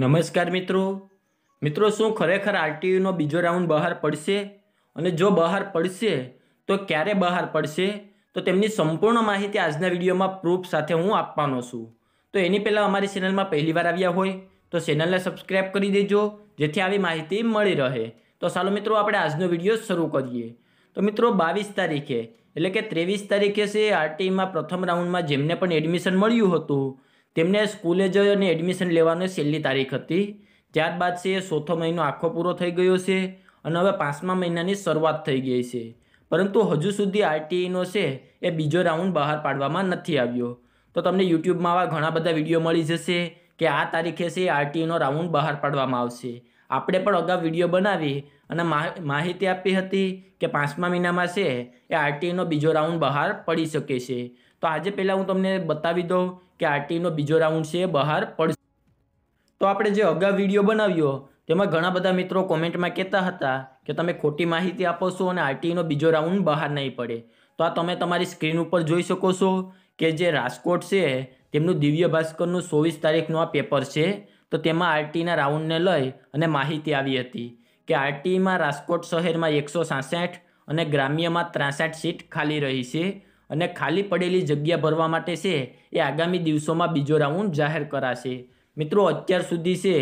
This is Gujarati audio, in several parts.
નમસ્કાર મિત્રો મિત્રો શું ખરેખર આરટીયુનો બીજો રાઉન્ડ બહાર પડશે અને જો બહાર પડશે તો ક્યારે બહાર પડશે તો તેમની સંપૂર્ણ માહિતી આજના વિડીયોમાં પ્રૂફ સાથે હું આપવાનો છું તો એની પહેલાં અમારી ચેનલમાં પહેલીવાર આવ્યા હોય તો ચેનલને સબસ્ક્રાઈબ કરી દેજો જેથી આવી માહિતી મળી રહે તો ચાલો મિત્રો આપણે આજનો વિડીયો શરૂ કરીએ તો મિત્રો બાવીસ તારીખે એટલે કે ત્રેવીસ તારીખે છે આરટીઈમાં પ્રથમ રાઉન્ડમાં જેમને પણ એડમિશન મળ્યું હતું તેમને સ્કૂલે જ એડમિશન લેવાની છેલ્લી તારીખ હતી ત્યારબાદ છે ચોથો મહિનો આખો પૂરો થઈ ગયો છે અને હવે પાંચમા મહિનાની શરૂઆત થઈ ગઈ છે પરંતુ હજુ સુધી આરટીઈનો છે એ બીજો રાઉન્ડ બહાર પાડવામાં નથી આવ્યો તો તમને યુટ્યુબમાં આવા ઘણા બધા વિડીયો મળી જશે કે આ તારીખે છે આરટીઈનો રાઉન્ડ બહાર પાડવામાં આવશે આપણે પણ અગાઉ વિડીયો બનાવી અને માહિતી આપી હતી કે પાંચમા મહિનામાં છે એ આરટીઈનો બીજો રાઉન્ડ બહાર પડી શકે છે તો આજે પહેલાં હું તમને બતાવી દઉં કે આરટીનો બીજો રાઉન્ડ છે એ બહાર પડશે તો આપણે જે અગાઉ વિડીયો બનાવ્યો તેમાં ઘણા બધા મિત્રો કોમેન્ટમાં કહેતા હતા કે તમે ખોટી માહિતી આપો છો અને આરટીનો બીજો રાઉન્ડ બહાર નહીં પડે તો આ તમે તમારી સ્ક્રીન ઉપર જોઈ શકો છો કે જે રાજકોટ છે તેમનું દિવ્ય ભાસ્કરનું ચોવીસ તારીખનું આ પેપર છે તો તેમાં આરટીના રાઉન્ડને લઈ અને માહિતી આવી હતી કે આરટીમાં રાજકોટ શહેરમાં એકસો અને ગ્રામ્યમાં ત્રાસઠ સીટ ખાલી રહી છે અને ખાલી પડેલી જગ્યા ભરવા માટે છે એ આગામી દિવસોમાં બીજો રાઉન્ડ જાહેર કરાશે મિત્રો અત્યાર સુધી છે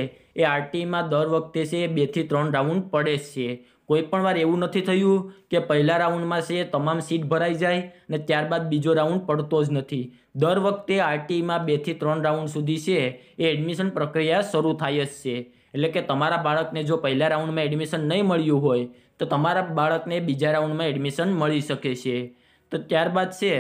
એ આરટીમાં દર વખતે છે એ બેથી ત્રણ રાઉન્ડ પડે છે કોઈ પણ વાર એવું નથી થયું કે પહેલા રાઉન્ડમાં છે તમામ સીટ ભરાઈ જાય અને ત્યારબાદ બીજો રાઉન્ડ પડતો જ નથી દર વખતે આરટીમાં બેથી ત્રણ રાઉન્ડ સુધી છે એ એડમિશન પ્રક્રિયા શરૂ થાય જ છે એટલે કે તમારા બાળકને જો પહેલા રાઉન્ડમાં એડમિશન નહીં મળ્યું હોય તો તમારા બાળકને બીજા રાઉન્ડમાં એડમિશન મળી શકે છે તો ત્યારબાદ છે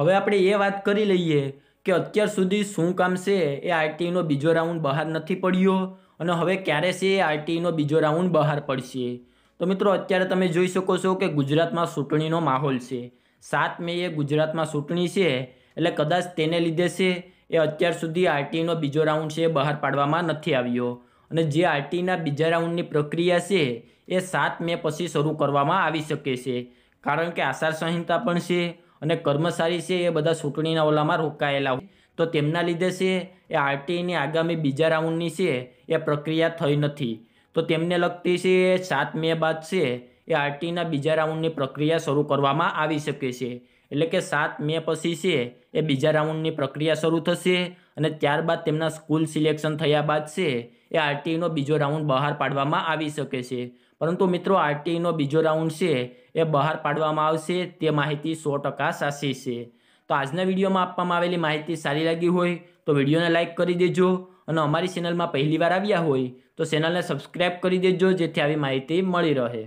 હવે આપણે એ વાત કરી લઈએ કે અત્યાર સુધી શું કામ છે એ આરટીઈનો બીજો રાઉન્ડ બહાર નથી પડ્યો અને હવે ક્યારે છે એ આરટીઈનો બીજો રાઉન્ડ બહાર પડશે તો મિત્રો અત્યારે તમે જોઈ શકો છો કે ગુજરાતમાં ચૂંટણીનો માહોલ છે સાત મેએ ગુજરાતમાં ચૂંટણી છે એટલે કદાચ તેને લીધે છે એ અત્યાર સુધી આરટીઈનો બીજો રાઉન્ડ છે એ બહાર પાડવામાં નથી આવ્યો અને જે આરટીના બીજા રાઉન્ડની પ્રક્રિયા છે એ સાત મે પછી શરૂ કરવામાં આવી શકે છે કારણ કે આચાર સંહિતા પણ છે અને કર્મચારી છે એ બધા ચૂંટણીના ઓલામાં રોકાયેલા હોય તો તેમના લીધે છે એ આરટીઈની આગામી બીજા રાઉન્ડની છે એ પ્રક્રિયા થઈ નથી તો તેમને લગતી છે સાત મે બાદ છે એ આરટીના બીજા રાઉન્ડની પ્રક્રિયા શરૂ કરવામાં આવી શકે છે એટલે કે સાત મે પછી છે એ બીજા રાઉન્ડની પ્રક્રિયા શરૂ થશે અને ત્યારબાદ તેમના સ્કૂલ સિલેક્શન થયા બાદ છે એ આરટીઈનો બીજો રાઉન્ડ બહાર પાડવામાં આવી શકે છે પરંતુ મિત્રો આરટીઈનો બીજો રાઉન્ડ છે એ બહાર પાડવામાં આવશે તે માહિતી સો ટકા સાચી છે તો આજના વિડીયોમાં આપવામાં આવેલી માહિતી સારી લાગી હોય તો વિડીયોને લાઇક કરી દેજો અને અમારી ચેનલમાં પહેલીવાર આવ્યા હોય તો ચેનલને સબસ્ક્રાઈબ કરી દેજો જેથી આવી માહિતી મળી રહે